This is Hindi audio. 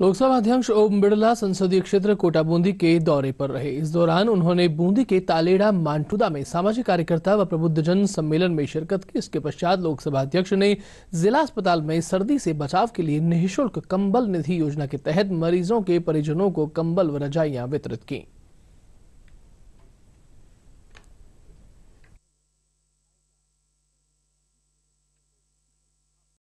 लोकसभा अध्यक्ष ओम बिड़ला संसदीय क्षेत्र कोटा बूंदी के दौरे पर रहे इस दौरान उन्होंने बूंदी के तालेड़ा मानटुदा में सामाजिक कार्यकर्ता व प्रबुद्ध जन सम्मेलन में शिरकत की इसके पश्चात लोकसभा अध्यक्ष ने जिला अस्पताल में सर्दी से बचाव के लिए निःशुल्क कंबल निधि योजना के तहत मरीजों के परिजनों को कंबल व रजाइयां वितरित कीं